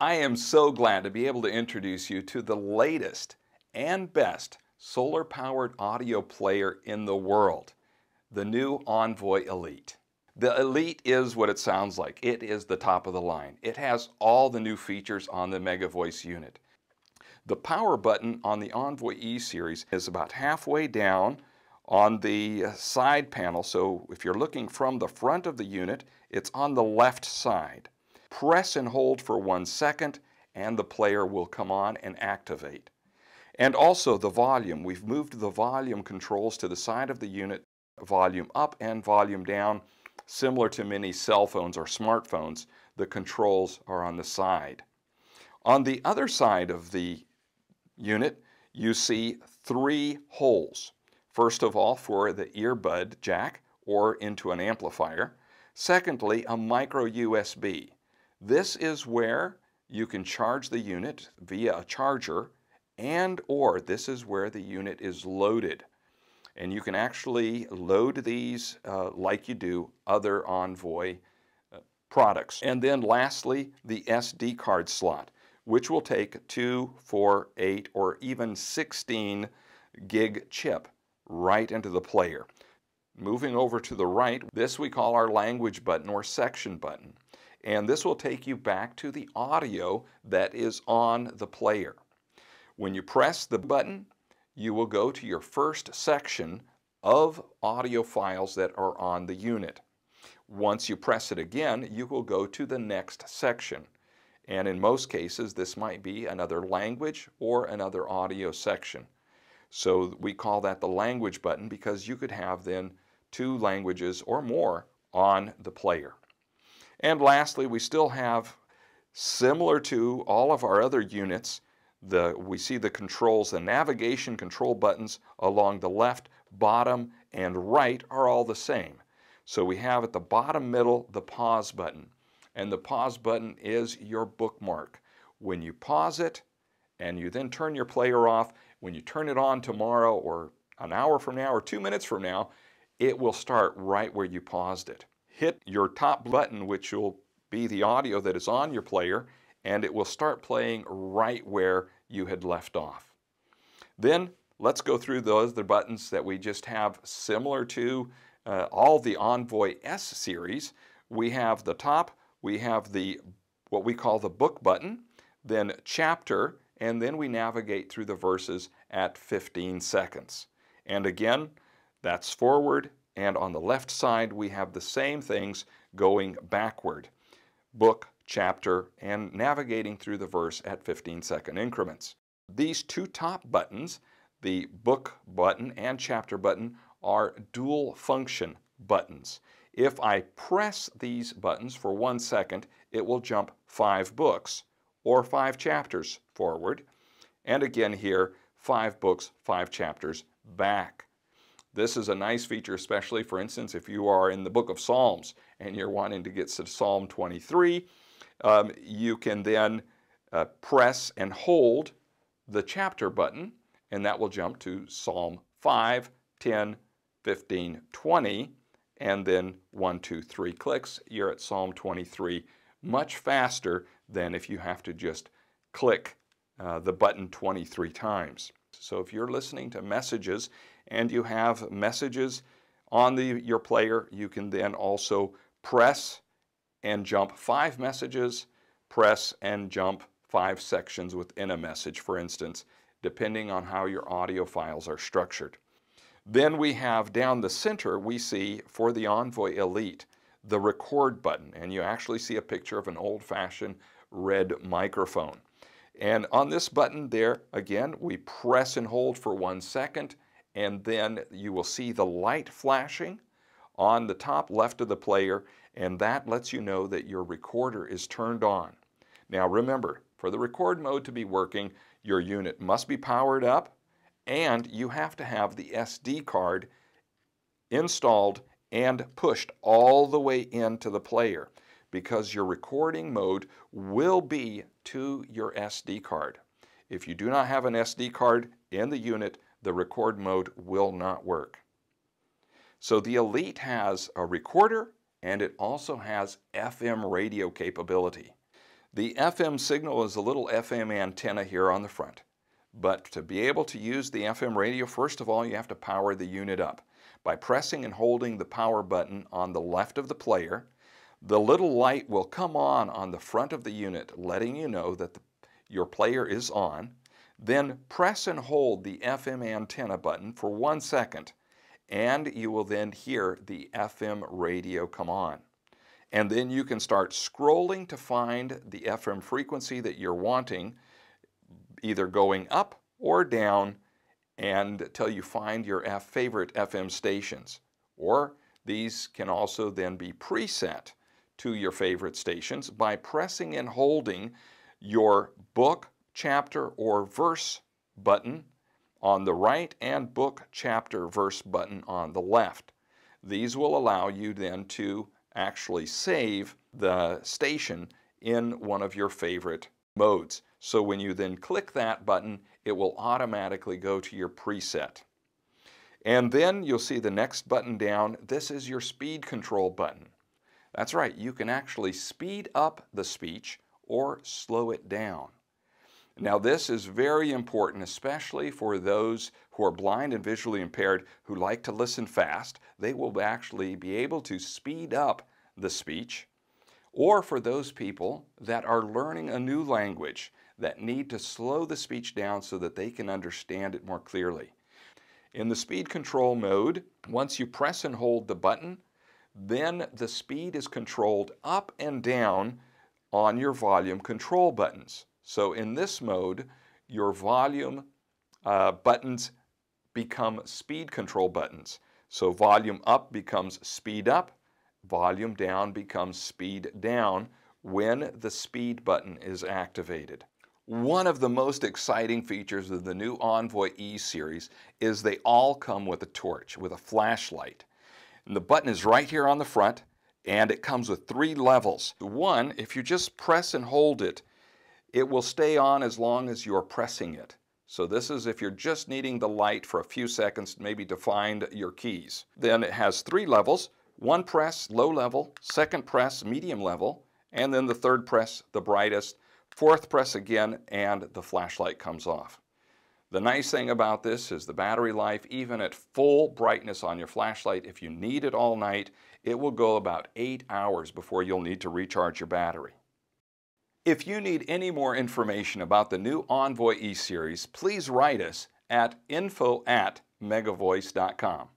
I am so glad to be able to introduce you to the latest and best solar powered audio player in the world the new Envoy Elite. The Elite is what it sounds like. It is the top of the line. It has all the new features on the MegaVoice unit. The power button on the Envoy E series is about halfway down on the side panel. So if you're looking from the front of the unit, it's on the left side press and hold for one second, and the player will come on and activate. And also the volume. We've moved the volume controls to the side of the unit, volume up and volume down. Similar to many cell phones or smartphones, the controls are on the side. On the other side of the unit, you see three holes. First of all, for the earbud jack or into an amplifier. Secondly, a micro USB. This is where you can charge the unit via a charger and or this is where the unit is loaded. And you can actually load these uh, like you do other Envoy uh, products. And then lastly, the SD card slot, which will take 2, 4, 8, or even 16 gig chip right into the player. Moving over to the right, this we call our language button or section button and this will take you back to the audio that is on the player. When you press the button, you will go to your first section of audio files that are on the unit. Once you press it again, you will go to the next section. And in most cases, this might be another language or another audio section. So we call that the language button because you could have then two languages or more on the player. And lastly, we still have, similar to all of our other units, the, we see the controls, the navigation control buttons along the left, bottom, and right are all the same. So we have at the bottom middle the pause button. And the pause button is your bookmark. When you pause it and you then turn your player off, when you turn it on tomorrow or an hour from now or two minutes from now, it will start right where you paused it hit your top button, which will be the audio that is on your player, and it will start playing right where you had left off. Then let's go through those other buttons that we just have similar to uh, all the Envoy S series. We have the top, we have the what we call the book button, then chapter, and then we navigate through the verses at 15 seconds. And again, that's forward, and on the left side, we have the same things going backward book, chapter, and navigating through the verse at 15 second increments. These two top buttons, the book button and chapter button, are dual function buttons. If I press these buttons for one second, it will jump five books or five chapters forward. And again here, five books, five chapters back. This is a nice feature, especially for instance, if you are in the book of Psalms and you're wanting to get to Psalm 23, um, you can then uh, press and hold the chapter button, and that will jump to Psalm 5, 10, 15, 20, and then one, two, three clicks. You're at Psalm 23 much faster than if you have to just click uh, the button 23 times. So if you're listening to messages and you have messages on the, your player, you can then also press and jump five messages, press and jump five sections within a message, for instance, depending on how your audio files are structured. Then we have down the center, we see for the Envoy Elite, the record button, and you actually see a picture of an old-fashioned red microphone. And on this button there, again, we press and hold for one second, and then you will see the light flashing on the top left of the player, and that lets you know that your recorder is turned on. Now remember, for the record mode to be working, your unit must be powered up, and you have to have the SD card installed and pushed all the way into the player because your recording mode will be to your SD card. If you do not have an SD card in the unit, the record mode will not work. So the Elite has a recorder and it also has FM radio capability. The FM signal is a little FM antenna here on the front. But to be able to use the FM radio, first of all, you have to power the unit up. By pressing and holding the power button on the left of the player, the little light will come on on the front of the unit, letting you know that the, your player is on. Then press and hold the FM antenna button for one second, and you will then hear the FM radio come on. And then you can start scrolling to find the FM frequency that you're wanting, either going up or down, and till you find your favorite FM stations. Or these can also then be preset to your favorite stations by pressing and holding your book chapter, or verse button on the right and book, chapter, verse button on the left. These will allow you then to actually save the station in one of your favorite modes. So when you then click that button, it will automatically go to your preset. And then you'll see the next button down. This is your speed control button. That's right, you can actually speed up the speech or slow it down. Now, this is very important, especially for those who are blind and visually impaired who like to listen fast. They will actually be able to speed up the speech. Or for those people that are learning a new language that need to slow the speech down so that they can understand it more clearly. In the speed control mode, once you press and hold the button, then the speed is controlled up and down on your volume control buttons. So in this mode, your volume uh, buttons become speed control buttons. So volume up becomes speed up, volume down becomes speed down when the speed button is activated. One of the most exciting features of the new Envoy E series is they all come with a torch, with a flashlight. And the button is right here on the front and it comes with three levels. One, if you just press and hold it, it will stay on as long as you're pressing it. So this is if you're just needing the light for a few seconds, maybe to find your keys. Then it has three levels, one press, low level, second press, medium level, and then the third press, the brightest, fourth press again, and the flashlight comes off. The nice thing about this is the battery life, even at full brightness on your flashlight, if you need it all night, it will go about eight hours before you'll need to recharge your battery. If you need any more information about the new Envoy e-series, please write us at info at megavoice.com.